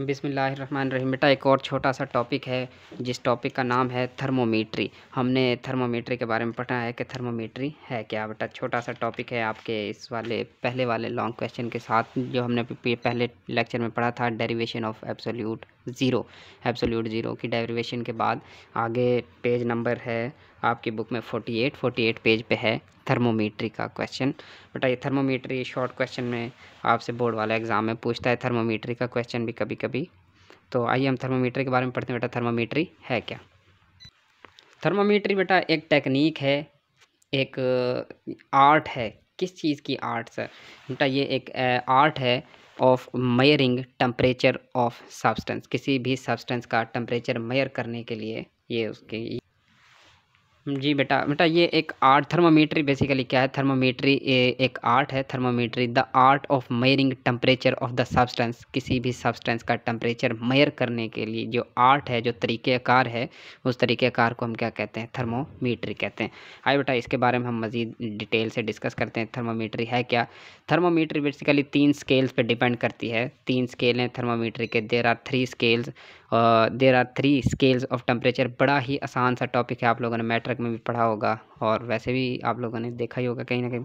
बिसमीम बेटा एक और छोटा सा टॉपिक है जिस टॉपिक का नाम है थर्मोमीट्री हमने थर्मोमीट्री के बारे में पढ़ा है कि थर्मोमीट्री है क्या बेटा छोटा सा टॉपिक है आपके इस वाले पहले वाले लॉन्ग क्वेश्चन के साथ जो हमने पहले लेक्चर में पढ़ा था derivation of absolute zero absolute zero की डेरिवेशन के बाद आगे पेज नंबर है आपकी बुक में 48 48 पेज पे है थर्मोमीट्री का क्वेश्चन बेटा ये थर्मोमीट्री शॉर्ट क्वेश्चन में आपसे बोर्ड वाला एग्ज़ाम में पूछता है थर्मोमीट्री का क्वेश्चन भी कभी कभी तो आइए हम थर्मोमीट्री के बारे में पढ़ते हैं बेटा थर्मोमीट्री है क्या थर्मोमीट्री बेटा एक टेक्निक है एक आर्ट है किस चीज़ की आर्ट सर बेटा ये एक आर्ट है of measuring temperature of substance किसी भी सब्सटेंस का टम्परेचर मयर करने के लिए ये उसके जी बेटा बेटा ये एक आर्ट थर्मोमीटरी बेसिकली क्या है थर्मोमीटरी एक आर्ट है thermometry the art of measuring temperature of the substance किसी भी सब्सटेंस का टम्परेचर मेयर करने के लिए जो आर्ट है जो तरीक़ेकार है उस तरीक़ेकार को हम क्या कहते हैं थर्मोमीटरी कहते हैं आए बेटा इसके बारे में हम मज़ीद डिटेल से डिस्कस करते हैं थर्मोमीटरी है क्या थर्मोमीटरी बेसिकली तीन स्केल्स पर डिपेंड करती है तीन स्केल हैं थर्मोमीटरी के there are three scales there are three scales of temperature बड़ा ही आसान सा टॉपिक है आप लोगों ने मैट्रिक में भी पढ़ा होगा और वैसे भी आप लोगों ने देखा ही होगा कहीं ना कहीं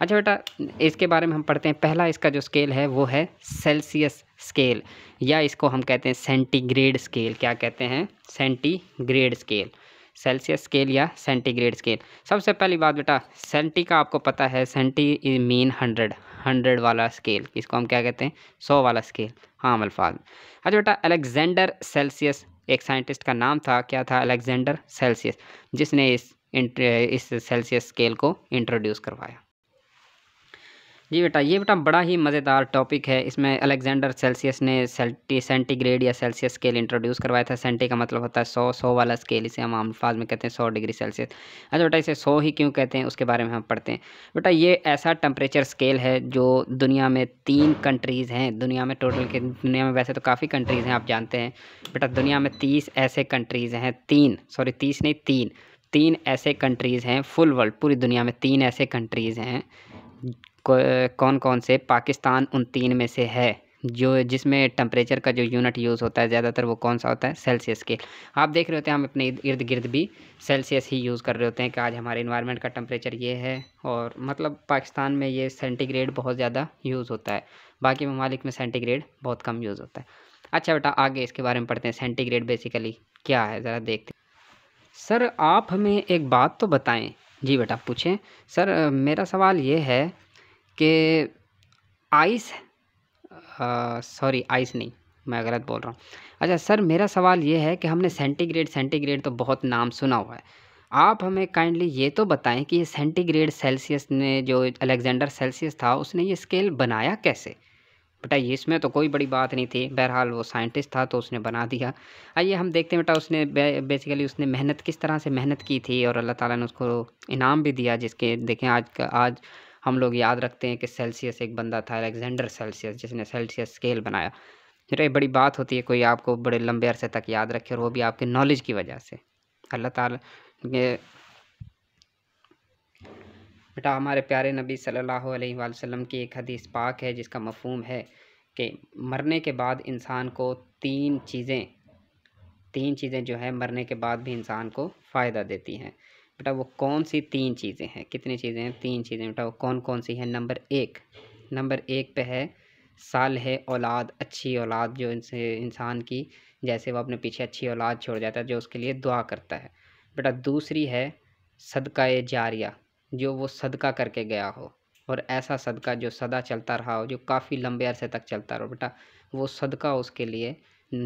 अच्छा बेटा इसके बारे में हम पढ़ते हैं पहला इसका जो स्केल है वो है सेल्सियस स्केल या इसको हम कहते हैं सेंटीग्रेड स्केल क्या कहते हैं सेंटीग्रेड स्केल सेल्सियस स्केल या सेंटीग्रेड स्केल सबसे पहली बात बेटा सेंटी का आपको पता है सेंटी मीन हंड्रेड हंड्रेड वाला स्केल इसको हम क्या कहते हैं सौ वाला स्केल हाँ अल्फाज अच्छा बेटा अलेक्जेंडर सेल्सियस एक साइंटिस्ट का नाम था क्या था अलेक्जेंडर सेल्सियस जिसने इस इस सेल्सियस स्केल को इंट्रोड्यूस करवाया जी बेटा ये बेटा बड़ा ही मज़ेदार टॉपिक है इसमें अलेक्जेंडर सेल्सियस ने सेल्टी सेंटीग्रेड या सेल्सियस स्केल इंट्रोड्यूस करवाया था सेंटी का मतलब होता है सौ सौ वाला स्केल इसे हम आम फाज में कहते हैं सौ डिग्री सेल्सियस अच्छा बेटा इसे सौ ही क्यों कहते हैं उसके बारे में हम पढ़ते हैं बेटा ये ऐसा टेम्परेचर स्केल है जो दुनिया में तीन कंट्रीज़ हैं दुनिया में टोटल के दुनिया में वैसे तो काफ़ी कंट्रीज़ हैं आप जानते हैं बेटा दुनिया में तीस ऐसे कंट्रीज़ हैं तीन सॉरी तीस नहीं तीन तीन ऐसे कंट्रीज़ हैं फुल वर्ल्ड पूरी दुनिया में तीन ऐसे कंट्रीज़ हैं कौन कौन से पाकिस्तान उन तीन में से है जो जिसमें टम्परेचर का जो यूनिट यूज़ होता है ज़्यादातर वो कौन सा होता है सेल्सियस स्केल आप देख रहे होते हैं हम अपने इर्द गिर्द भी सेल्सियस ही यूज़ कर रहे होते हैं कि आज हमारे इन्वायरमेंट का टम्परेचर ये है और मतलब पाकिस्तान में ये सेंटीग्रेड बहुत ज़्यादा यूज़ होता है बाकी ममालिक में सेंटीग्रेड बहुत कम यूज़ होता है अच्छा बेटा आगे इसके बारे में पढ़ते हैं सेंटीग्रेड बेसिकली क्या है ज़रा देखते सर आप हमें एक बात तो बताएँ जी बेटा पूछें सर मेरा सवाल ये है कि आइस सॉरी आइस नहीं मैं गलत बोल रहा हूँ अच्छा सर मेरा सवाल ये है कि हमने सेंटीग्रेड सेंटीग्रेड तो बहुत नाम सुना हुआ है आप हमें काइंडली ये तो बताएं कि ये सेंटीग्रेड सेल्सियस ने जो अलेक्जेंडर सेल्सियस था उसने ये स्केल बनाया कैसे बेटा इसमें तो कोई बड़ी बात नहीं थी बहरहाल वो साइंटिस्ट था तो उसने बना दिया आइए हम देखते हैं बेटा उसने बेसिकली उसने मेहनत किस तरह से मेहनत की थी और अल्लाह ताला ने उसको इनाम भी दिया जिसके देखें आज का आज हम लोग याद रखते हैं कि सेल्सियस एक बंदा था अलेक्जेंडर सेल्सियस जिसने सेल्सियस स्केल बनाया ये बड़ी बात होती है कोई आपको बड़े लंबे अरसे तक याद रखे और वो भी आपके नॉलेज की वजह से अल्लाह ताला बेटा हमारे प्यारे नबी सल्लल्लाहु अलैहि वसल्लम की एक हदीस पाक है जिसका मफहम है कि मरने के बाद इंसान को तीन चीज़ें तीन चीज़ें जो है मरने के बाद भी इंसान को फ़ायदा देती हैं बेटा वो कौन सी तीन चीज़ें हैं कितनी चीज़ें हैं तीन चीज़ें बेटा वो कौन कौन सी हैं नंबर एक नंबर एक पे है साल है औलाद अच्छी औलाद जो इनसे इंसान की जैसे वो अपने पीछे अच्छी औलाद छोड़ जाता है जो उसके लिए दुआ करता है बेटा दूसरी है सदका जारिया जो वो सदका करके गया हो और ऐसा सदका जो सदा चलता रहा हो जो काफ़ी लंबे अरसे तक चलता रहो बेटा वो सदका उसके लिए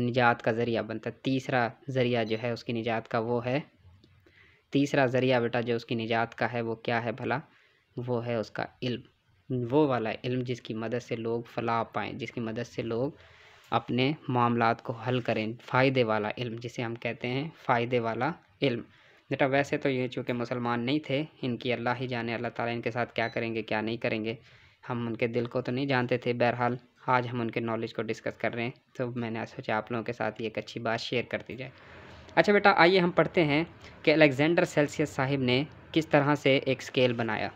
निजात का ज़रिया बनता है तीसरा ज़रिया जो है उसकी निजात का वो है तीसरा ज़रिया बेटा जो उसकी निजात का है वो क्या है भला वो है उसका इल्म वो वाला इल्म जिसकी मदद से लोग फला पाएँ जिसकी मदद से लोग अपने मामला को हल करें फ़ायदे वाला इल्म जिसे हम कहते हैं फ़ायदे वाला इल्म बेटा वैसे तो ये चूँकि मुसलमान नहीं थे इनकी अल्लाह ही जाने अल्लाह ताला इनके साथ क्या करेंगे क्या नहीं करेंगे हम उनके दिल को तो नहीं जानते थे बहरहाल आज हम उनके नॉलेज को डिस्कस कर रहे हैं तो मैंने सोचा आप लोगों के साथ ये एक अच्छी बात शेयर कर दी जाए अच्छा बेटा आइए हम पढ़ते हैं कि अलेक्जेंडर सेल्सियस साहिब ने किस तरह से एक स्केल बनाया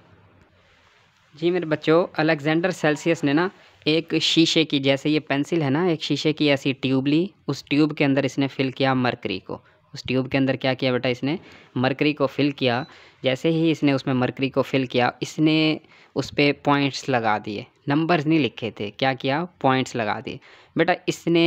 जी मेरे बच्चों अलेक्जेंडर सेल्सियस ने ना एक शीशे की जैसे ये पेंसिल है ना एक शीशे की ऐसी ट्यूब ली उस ट्यूब के अंदर इसने फिल किया मरकरी को उस ट्यूब के अंदर क्या किया बेटा इसने मरकरी को फिल किया जैसे ही इसने उसमें मरकरी को फिल किया इसने उस पर पॉइंट्स लगा दिए नंबर्स नहीं लिखे थे क्या किया पॉइंट्स लगा दिए बेटा इसने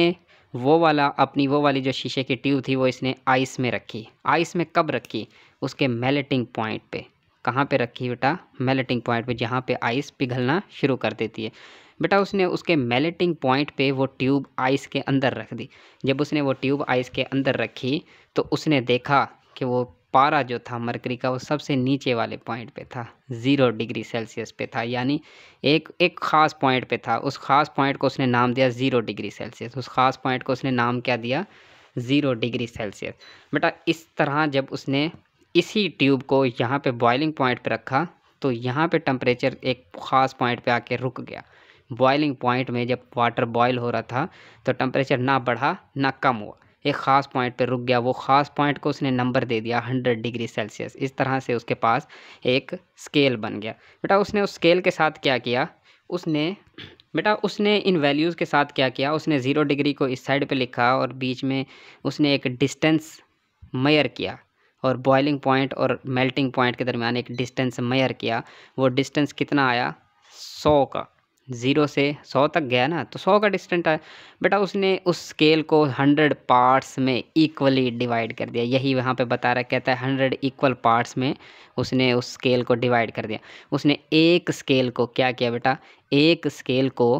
वो वाला अपनी वो वाली जो शीशे की ट्यूब थी वो इसने आइस में रखी आइस में कब रखी उसके मेल्टिंग पॉइंट पे कहाँ पे रखी बेटा मेल्टिंग पॉइंट पे जहाँ पे आइस पिघलना शुरू कर देती है बेटा उसने उसके मेल्टिंग पॉइंट पे वो ट्यूब आइस के अंदर रख दी जब उसने वो ट्यूब आइस के अंदर रखी तो उसने देखा कि वो पारा जो था मरकरी का वो सबसे नीचे वाले पॉइंट पे था ज़ीरो डिग्री सेल्सियस पे था यानी एक एक ख़ास पॉइंट पे था उस ख़ास पॉइंट को उसने नाम दिया ज़ीरो डिग्री सेल्सियस उस ख़ास पॉइंट को उसने नाम क्या दिया ज़ीरो डिग्री सेल्सियस बेटा इस तरह जब उसने इसी ट्यूब को यहाँ पर बॉइलिंग पॉइंट पर रखा तो यहाँ पर टम्परेचर एक ख़ास पॉइंट पर आके रुक गया बॉइलिंग पॉइंट में जब वाटर बॉयल हो रहा था तो टम्परेचर ना बढ़ा ना कम हुआ एक ख़ास पॉइंट पर रुक गया वो ख़ास पॉइंट को उसने नंबर दे दिया हंड्रेड डिग्री सेल्सियस इस तरह से उसके पास एक स्केल बन गया बेटा उसने उस स्केल के साथ क्या किया उसने बेटा उसने इन वैल्यूज़ के साथ क्या किया उसने ज़ीरो डिग्री को इस साइड पे लिखा और बीच में उसने एक डिस्टेंस मेयर किया और बॉइलिंग पॉइंट और मेल्टिंग पॉइंट के दरमियान एक डिस्टेंस मेयर किया वो डिस्टेंस कितना आया सौ का ज़ीरो से सौ तक गया ना तो सौ का डिस्टेंट आया बेटा उसने उस स्केल को हंड्रेड पार्ट्स में इक्वली डिवाइड कर दिया यही वहाँ पे बता रहा कहता है हंड्रेड इक्वल पार्ट्स में उसने उस स्केल को डिवाइड कर दिया उसने एक स्केल को क्या किया बेटा एक स्केल को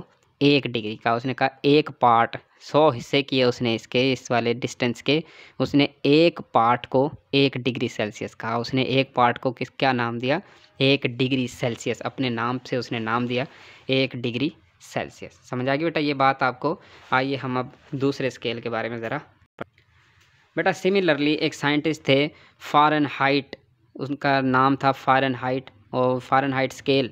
एक डिग्री का उसने कहा एक पार्ट सौ हिस्से किए उसने इसके इस वाले डिस्टेंस के उसने एक पार्ट को एक डिग्री सेल्सियस कहा उसने एक पार्ट को किस क्या नाम दिया एक डिग्री सेल्सियस अपने नाम से उसने नाम दिया एक डिग्री सेल्सियस समझ आ गई बेटा ये बात आपको आइए हम अब दूसरे स्केल के बारे में ज़रा बेटा सिमिलरली एक साइंटिस्ट थे फारन हाइट उनका नाम था फारन हाइट और फारन हाइट स्केल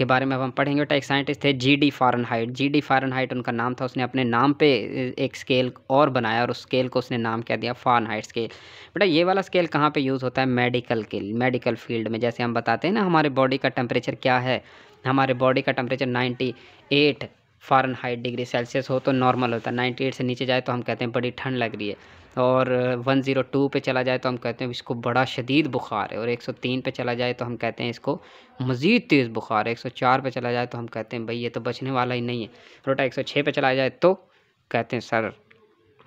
के बारे में अब हम पढ़ेंगे तो एक साइंटिस्ट थे G D Fahrenheit G D Fahrenheit उनका नाम था उसने अपने नाम पे एक स्केल और बनाया और उस स्केल को उसने नाम क्या दिया फारन हाइट स्केल बेटा ये वाला स्केल कहाँ पे यूज़ होता है मेडिकल के मेडिकल फील्ड में जैसे हम बताते हैं ना हमारे बॉडी का टेम्परेचर क्या है हमारे बॉडी का temperature ninety eight Fahrenheit degree Celsius हो तो नॉर्मल होता है नाइन्टी एट से नीचे जाए तो हम कहते हैं बड़ी ठंड लग रही है और वन ज़ीरो टू पर चला जाए तो हम कहते हैं इसको बड़ा शदीद बुखार है और एक सौ तीन पर चला जाए तो हम कहते हैं इसको मज़ीद तेज़ बुखार है एक सौ चार पर चला जाए तो हम कहते हैं भाई ये तो बचने वाला ही नहीं है रोटा एक सौ छः पर चला जाए तो कहते हैं सर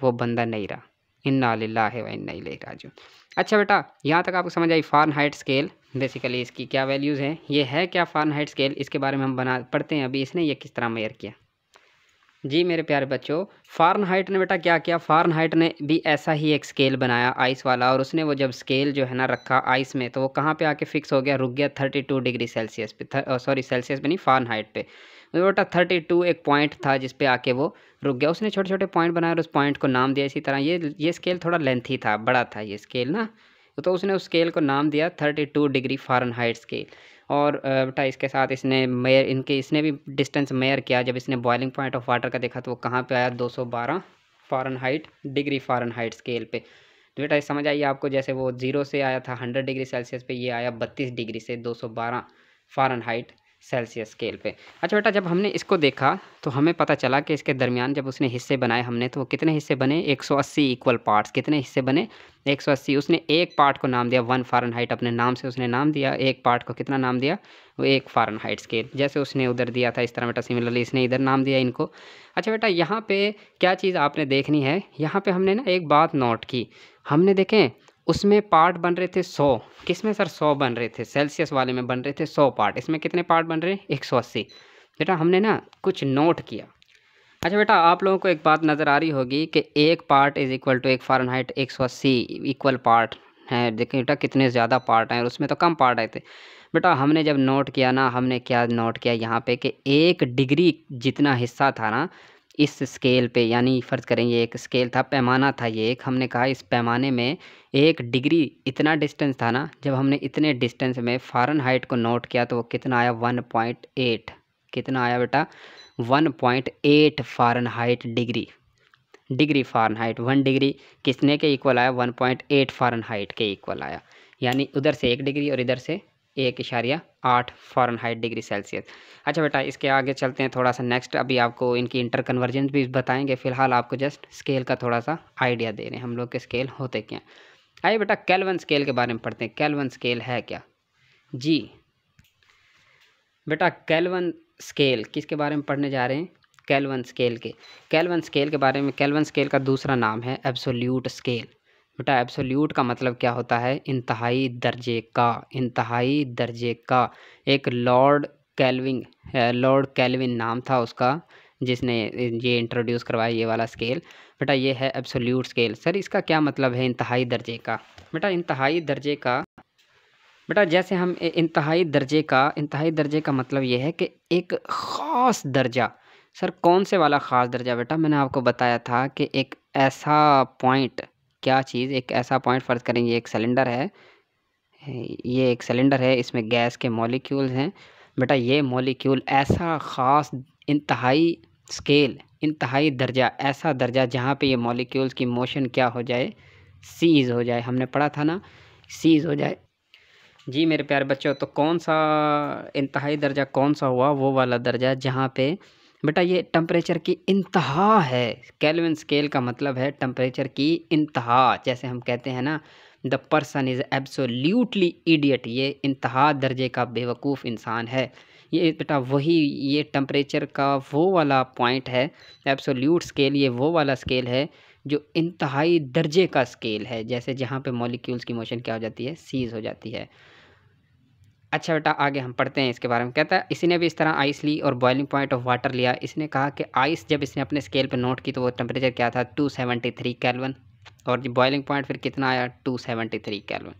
वो बंदा नहीं रहा इन्ना ला है इन्ना ही राजू अच्छा बेटा यहाँ तक आपको समझ आई फारन हाइट स्केल बेसिकली इसकी क्या वैल्यूज़ हैं ये है क्या फारन हाइट स्केल इसके बारे में हम बना पढ़ते हैं अभी इसने ये किस तरह मेयर किया जी मेरे प्यारे बच्चों फार्न हाइट ने बेटा क्या किया फार्न हाइट ने भी ऐसा ही एक स्केल बनाया आइस वाला और उसने वो जब स्केल जो है ना रखा आइस में तो वो कहाँ पे आके फिक्स हो गया रुक गया थर्टी टू डिग्री सेल्सियस पे सॉरी सेल्सियस पे नहीं फार्न हाइट पे तो बेटा थर्टी टू एक पॉइंट था जिस पे आके वो रुक गया उसने छोटे छोटे पॉइंट बनाए और उस पॉइंट को नाम दिया इसी तरह ये ये स्केल थोड़ा लेंथी था बड़ा था ये स्केल ना तो, तो उसने उस स्केल को नाम दिया थर्टी टू डिग्री हाइट स्केल और बेटा इसके साथ इसने मेयर इनके इसने भी डिस्टेंस मेयर किया जब इसने बॉयलिंग पॉइंट ऑफ वाटर का देखा तो वो कहाँ पर आया फारन हाइट डिग्री हाइट स्केल पर तो बेटा समझ आइए आपको जैसे वो जीरो से आया था हंड्रेड डिग्री सेल्सियस पे ये आया बत्तीस डिग्री से दो सौ बारह हाइट सेल्सियस स्केल पे अच्छा बेटा जब हमने इसको देखा तो हमें पता चला कि इसके दरमियान जब उसने हिस्से बनाए हमने तो कितने हिस्से बने 180 इक्वल पार्ट्स कितने हिस्से बने 180 उसने एक पार्ट को नाम दिया वन फारन हाइट अपने नाम से उसने नाम दिया एक पार्ट को कितना नाम दिया वो एक फारन हाइट स्केल जैसे उसने उधर दिया था इस तरह बेटा सिमिलरली इसने इधर नाम दिया इनको अच्छा बेटा यहाँ पर क्या चीज़ आपने देखनी है यहाँ पर हमने ना एक बात नोट की हमने देखें उसमें पार्ट बन रहे थे सौ किस में सर सौ बन रहे थे सेल्सियस वाले में बन रहे थे सौ पार्ट इसमें कितने पार्ट बन रहे हैं एक सौ अस्सी बेटा हमने ना कुछ नोट किया अच्छा बेटा आप लोगों को एक बात नज़र आ रही होगी कि एक पार्ट इज़ इक्वल टू एक फ़ारन हाइट एक सौ अस्सी इक्वल पार्ट है देखिए बेटा कितने ज़्यादा पार्ट हैं और उसमें तो कम पार्ट आए थे बेटा हमने जब नोट किया ना हमने क्या नोट किया यहाँ पे कि एक डिग्री जितना हिस्सा था ना इस स्केल पे यानी फ़र्ज़ करें ये एक स्केल था पैमाना था ये एक हमने कहा इस पैमाने में एक डिग्री इतना डिस्टेंस था ना जब हमने इतने डिस्टेंस में फ़ारन हाइट को नोट किया तो वो कितना आया वन पॉइंट एट कितना आया बेटा one point eight Fahrenheit degree degree Fahrenheit one degree किसने के इक्वल आया one point eight Fahrenheit के इक्वल आया यानी उधर से एक डिग्री और इधर से एक इशारिया आठ फॉरन हाइट डिग्री सेल्सियस अच्छा बेटा इसके आगे चलते हैं थोड़ा सा नेक्स्ट अभी आपको इनकी इंटर कन्वर्जेंस भी बताएंगे फ़िलहाल आपको जस्ट स्केल का थोड़ा सा आइडिया दे रहे हैं हम लोग के स्केल होते क्या आइए बेटा कैलवन स्केल के बारे में पढ़ते हैं कैलवन स्केल है क्या जी बेटा कैलवन स्केल किसके बारे में पढ़ने जा रहे हैं कैलवन स्केल के कैलवन स्केल के बारे में कैलवन स्केल का दूसरा नाम है एब्सोल्यूट स्केल बेटा एब्सोल्यूट का मतलब क्या होता है इंतहाई दर्जे का इंतहाई दर्जे का एक लॉर्ड कैलविन लॉर्ड कैलविन नाम था उसका जिसने ये इंट्रोड्यूस करवाया ये वाला स्केल बेटा ये है एब्सोल्यूट स्केल सर इसका क्या मतलब है इंतहाई दर्जे का बेटा इंतहाई दर्जे का बेटा जैसे हम इंतहाई दर्जे का इंतहाई दर्जे का मतलब ये है कि एक ख़ास दर्जा सर कौन से वाला ख़ास दर्जा बेटा मैंने आपको बताया था कि एक ऐसा पॉइंट क्या चीज़ एक ऐसा पॉइंट फर्ज करें ये एक सिलेंडर है ये एक सिलेंडर है इसमें गैस के मॉलिक्यूल हैं बेटा ये मॉलिक्यूल ऐसा ख़ास इंतहाई स्केल इंतहाई दर्जा ऐसा दर्जा जहाँ पे ये मॉलिक्यूल्स की मोशन क्या हो जाए सीज़ हो जाए हमने पढ़ा था ना सीज़ हो जाए जी मेरे प्यारे बच्चों तो कौन सा इंतहाई दर्जा कौन सा हुआ वो वाला दर्जा जहाँ पे बेटा ये टम्परेचर की इंतहा है कैलविन स्केल का मतलब है टम्परेचर की इंतहा जैसे हम कहते हैं ना the person is absolutely idiot ये इंतहा दर्जे का बेवकूफ़ इंसान है ये बेटा वही ये टम्परेचर का वो वाला पॉइंट है एब्सोल्यूट स्केल ये वो वाला स्केल है जो इंतहाई दर्जे का स्केल है जैसे जहाँ पे मॉलिक्यूल्स की मोशन क्या हो जाती है सीज़ हो जाती है अच्छा बेटा आगे हम पढ़ते हैं इसके बारे में कहता है ने भी इस तरह आइस ली और बॉइलिंग पॉइंट ऑफ वाटर लिया इसने कहा कि आइस जब इसने अपने स्केल पर नोट की तो वो टेम्परेचर क्या था टू सेवेंटी थ्री कैलवन और बॉइलिंग पॉइंट फिर कितना आया two seventy three kelvin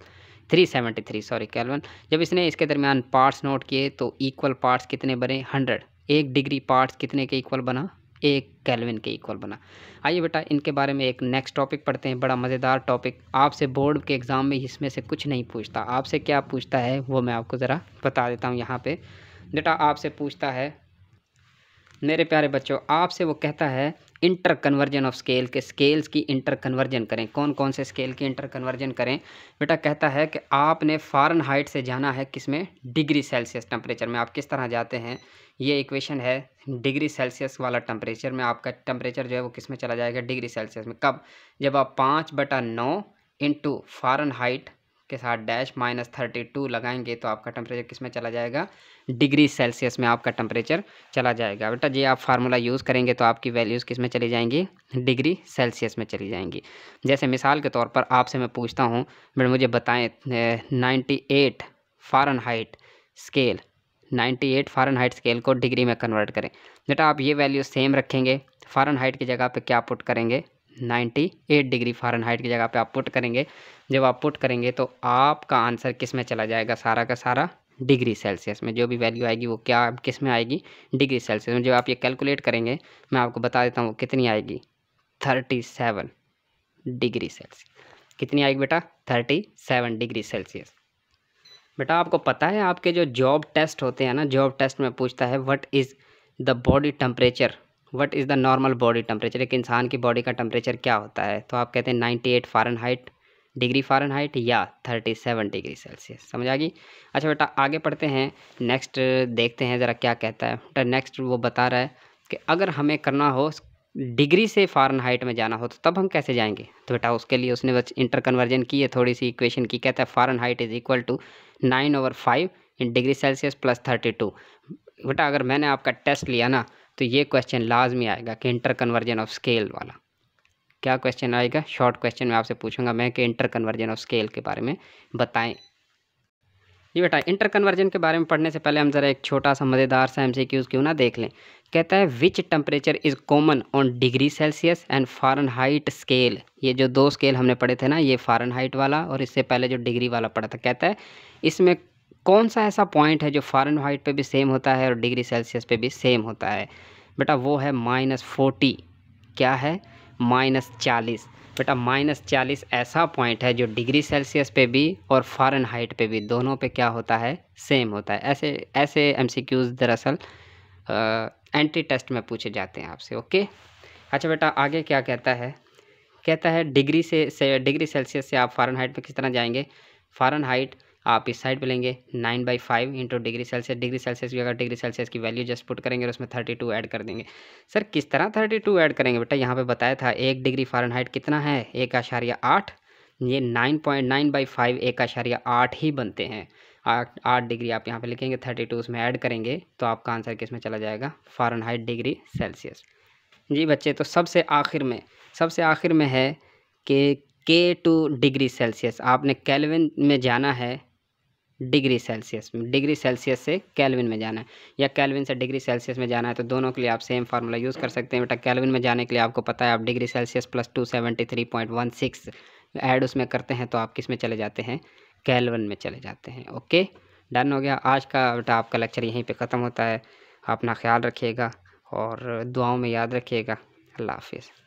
three seventy three sorry kelvin जब इसने इसके दरमियान पार्ट्स नोट किए तो इक्वल पार्ट्स कितने बने हंड्रेड एक डिग्री पार्ट्स कितने के इक्वल बना एक कैलविन के इक्वल बना आइए बेटा इनके बारे में एक नेक्स्ट टॉपिक पढ़ते हैं बड़ा मज़ेदार टॉपिक आपसे बोर्ड के एग्ज़ाम में इसमें से कुछ नहीं पूछता आपसे क्या पूछता है वो मैं आपको ज़रा बता देता हूँ यहाँ पर बेटा आपसे पूछता है मेरे प्यारे बच्चों आपसे वो कहता है इंटर कन्वर्जन ऑफ स्केल के स्केल्स की इंटर कन्वर्जन करें कौन कौन से स्केल की इंटर कन्वर्जन करें बेटा कहता है कि आपने फ़ॉरन हाइट से जाना है किस में डिग्री सेल्सियस टेम्परेचर में आप किस तरह जाते हैं ये इक्वेशन है डिग्री सेल्सियस वाला टेम्परेचर में आपका टेम्परेचर जो है वो किस में चला जाएगा डिग्री सेल्सियस में कब जब आप पाँच बटा नौ इंटू फ़ारन हाइट के साथ डैश माइनस थर्टी टू लगाएंगे तो आपका टेम्परेचर किस में चला जाएगा डिग्री सेल्सियस में आपका टेम्परेचर चला जाएगा बेटा जी आप फार्मूला यूज़ करेंगे तो आपकी वैल्यूज़ किस में चली जाएंगी डिग्री सेल्सियस में चली जाएंगी जैसे मिसाल के तौर पर आपसे मैं पूछता हूँ बेटा मुझे बताएँ ninety eight Fahrenheit scale eight Fahrenheit scale को डिग्री में कन्वर्ट करें बेटा आप ये वैल्यू सेम रखेंगे फारन हाइट की जगह पर क्या पुट करेंगे नाइन्टी एट डिग्री फ़ारेनहाइट की जगह पे आप पुट करेंगे जब आप पुट करेंगे तो आपका आंसर किस में चला जाएगा सारा का सारा डिग्री सेल्सियस में जो भी वैल्यू आएगी वो क्या किस में आएगी डिग्री सेल्सियस में जब आप ये कैलकुलेट करेंगे मैं आपको बता देता हूँ वो कितनी आएगी थर्टी सेवन डिग्री सेल्सियस कितनी आएगी बेटा थर्टी सेवन डिग्री सेल्सियस बेटा आपको पता है आपके जो जॉब टेस्ट होते हैं ना जॉब टेस्ट में पूछता है what is the body temperature what is the normal body temperature एक इंसान की बॉडी का टेम्परेचर क्या होता है तो आप कहते हैं ninety eight Fahrenheit degree Fahrenheit या थर्टी सेवन डिग्री सेल्सियस समझ आ गई अच्छा बेटा आगे पढ़ते हैं नेक्स्ट देखते हैं ज़रा क्या कहता है बेटा नेक्स्ट वो बता रहा है कि अगर हमें करना हो डिग्री से फ़ारन हाइट में जाना हो तो तब हम कैसे जाएंगे तो बेटा उसके लिए उसने बस इंटर कन्वर्जन की है थोड़ी सी इक्वेशन की कहता है Fahrenheit is equal to nine over five in degree Celsius plus thirty two बेटा अगर मैंने आपका टेस्ट लिया ना तो ये क्वेश्चन लाजमी आएगा कि इंटर कन्वर्जन ऑफ स्केल वाला क्या क्वेश्चन आएगा शॉर्ट क्वेश्चन में आपसे पूछूंगा मैं कि इंटर कन्वर्जन ऑफ स्केल के बारे में बताएं जी बेटा इंटर कन्वर्जन के बारे में पढ़ने से पहले हम ज़रा एक छोटा सा मज़ेदार सा एम सी क्यों ना देख लें कहता है which temperature is common on degree Celsius and Fahrenheit scale ये जो दो स्केल हमने पढ़े थे ना ये फॉरन हाइट वाला और इससे पहले जो डिग्री वाला पढ़ा था कहता है इसमें कौन सा ऐसा पॉइंट है जो फ़ॉरन हाइट पर भी सेम होता है और डिग्री सेल्सियस पे भी सेम होता है बेटा वो है माइनस फोर्टी क्या है माइनस चालीस बेटा माइनस चालीस ऐसा पॉइंट है जो डिग्री सेल्सियस पे भी और फ़ॉरन हाइट पर भी दोनों पे क्या होता है सेम होता है ऐसे ऐसे एम सी क्यूज़ दरअसल एंट्री टेस्ट में पूछे जाते हैं आपसे ओके अच्छा बेटा आगे क्या कहता है कहता है डिग्री से, से डिग्री सेल्सियस से आप फ़ॉरन हाइट पर किस तरह जाएंगे फ़ॉरन हाइट आप इस साइड पे लेंगे nine by five into degree Celsius degree Celsius की अगर डिग्री सेल्सियस की वैल्यू जस्ट पुट करेंगे और उसमें थर्टी टू ऐड कर देंगे सर किस तरह थर्टी टू ऐड करेंगे बेटा यहाँ पे बताया था एक डिग्री फारनहाइट कितना है एक आशारिया आठ ये nine point nine by five एक आशारिया आठ ही बनते हैं आठ आठ डिग्री आप यहाँ पे लिखेंगे थर्टी टू उसमें ऐड करेंगे तो आपका आंसर किस में चला जाएगा फारनहाइट डिग्री सेल्सियस जी बच्चे तो सबसे आखिर में सबसे आखिर में है कि के टू डिग्री सेल्सियस आपने कैलविन में जाना है डिग्री सेल्सियस में डिग्री सेल्सियस से कैलविन में जाना है या कैलविन से डिग्री सेल्सियस में जाना है तो दोनों के लिए आप सेम फार्मूला यूज़ कर सकते हैं बेटा कैलविन में जाने के लिए आपको पता है आप degree Celsius plus two seventy three point one six add उसमें करते हैं तो आप किस में चले जाते हैं कैलविन में चले जाते हैं ओके डन हो गया आज का बेटा आपका लेक्चर यहीं पर ख़त्म होता है अपना ख्याल रखिएगा और दुआओं में याद रखिएगा अल्लाह हाफिज़